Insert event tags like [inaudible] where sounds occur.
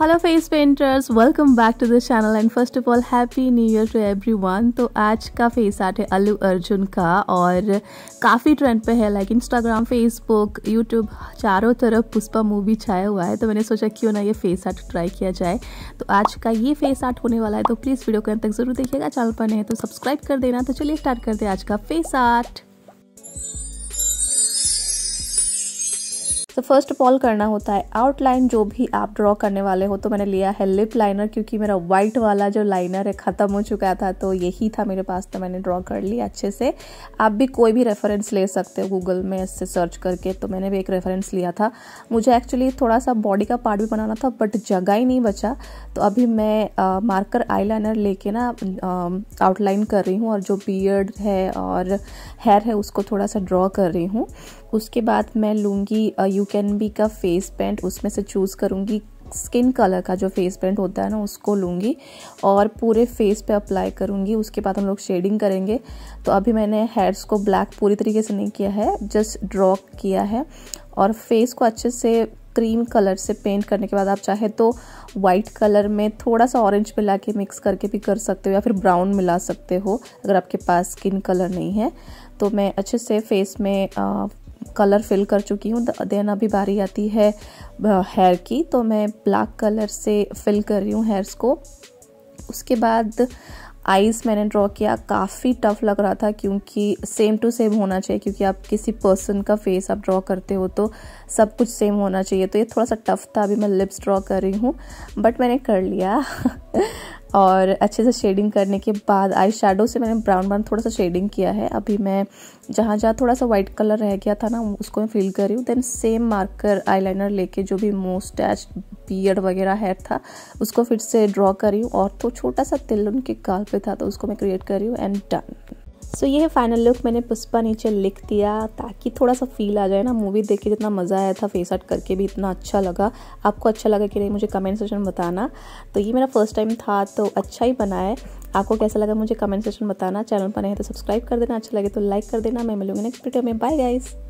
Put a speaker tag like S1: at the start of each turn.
S1: hello face painters welcome back to this channel and first of all happy new year to everyone तो आज का face art है अल्लू अर्जुन का और काफ़ी ट्रेंड पे है लाइक इंस्टाग्राम फेसबुक यूट्यूब चारों तरफ पुष्पा मूवी छाया हुआ है तो मैंने सोचा क्यों ना ये फेस आर्ट ट्राई किया जाए तो आज का ये फेस आर्ट होने वाला है तो प्लीज़ वीडियो के अंत तक जरूर देखिएगा चैनल पर नहीं तो सब्सक्राइब कर देना तो चलिए स्टार्ट करते हैं आज का फेस आर्ट तो फर्स्ट ऑफ ऑल करना होता है आउटलाइन जो भी आप ड्रॉ करने वाले हो तो मैंने लिया है लिप लाइनर क्योंकि मेरा वाइट वाला जो लाइनर है ख़त्म हो चुका था तो यही था मेरे पास तो मैंने ड्रॉ कर लिया अच्छे से आप भी कोई भी रेफरेंस ले सकते हो गूगल में इससे सर्च करके तो मैंने भी एक रेफरेंस लिया था मुझे एक्चुअली थोड़ा सा बॉडी का पार्ट भी बनाना था बट जगह ही नहीं बचा तो अभी मैं आ, मार्कर लाइनर लेके ना आउटलाइन कर रही हूँ और जो बियर्ड है और हेयर है उसको थोड़ा सा ड्रॉ कर रही हूँ उसके बाद मैं लूँगी यू कैन बी का फेस पेंट उसमें से चूज़ करूँगी स्किन कलर का जो फेस पेंट होता है ना उसको लूँगी और पूरे फेस पे अप्लाई करूँगी उसके बाद हम लोग शेडिंग करेंगे तो अभी मैंने हेयर्स को ब्लैक पूरी तरीके से नहीं किया है जस्ट ड्रॉ किया है और फेस को अच्छे से क्रीम कलर से पेंट करने के बाद आप चाहे तो वाइट कलर में थोड़ा सा ऑरेंज मिला के मिक्स करके भी कर सकते हो या फिर ब्राउन मिला सकते हो अगर आपके पास स्किन कलर नहीं है तो मैं अच्छे से फेस में कलर फिल कर चुकी हूँ देन अभी बारी आती है हेयर की तो मैं ब्लैक कलर से फिल कर रही हूँ हेयर्स को उसके बाद आईज़ मैंने ड्रॉ किया काफ़ी टफ लग रहा था क्योंकि सेम टू सेम होना चाहिए क्योंकि आप किसी पर्सन का फेस आप ड्रॉ करते हो तो सब कुछ सेम होना चाहिए तो ये थोड़ा सा टफ था अभी मैं लिप्स ड्रॉ कर रही हूँ बट मैंने कर लिया [laughs] और अच्छे से शेडिंग करने के बाद आई शेडो से मैंने ब्राउन ब्राउन थोड़ा सा शेडिंग किया है अभी मैं जहाँ जहाँ थोड़ा सा वाइट कलर रह गया था ना उसको मैं फिल कर रही हूँ देन सेम मार्कर आईलाइनर लेके जो भी मोस्टैच बियड वगैरह हेयर था उसको फिर से ड्रॉ कर रही हूँ और तो छोटा सा तिल उनके काल पे था तो उसको मैं क्रिएट कर रही हूँ एंड डन सो so, ये है फाइनल लुक मैंने पुष्पा नीचे लिख दिया ताकि थोड़ा सा फील आ जाए ना मूवी देख के जितना मज़ा आया था फेस आर्ट करके भी इतना अच्छा लगा आपको अच्छा लगा कि नहीं मुझे कमेंट सेशन में बताना तो ये मेरा फर्स्ट टाइम था तो अच्छा ही बना है आपको कैसा लगा मुझे कमेंट सेशन बताना चैनल पर नहीं है तो सब्सक्राइब कर देना अच्छा लगे तो लाइक कर देना मैं मिलूंगी नेक्स्ट वीडियो में बाय गाइज़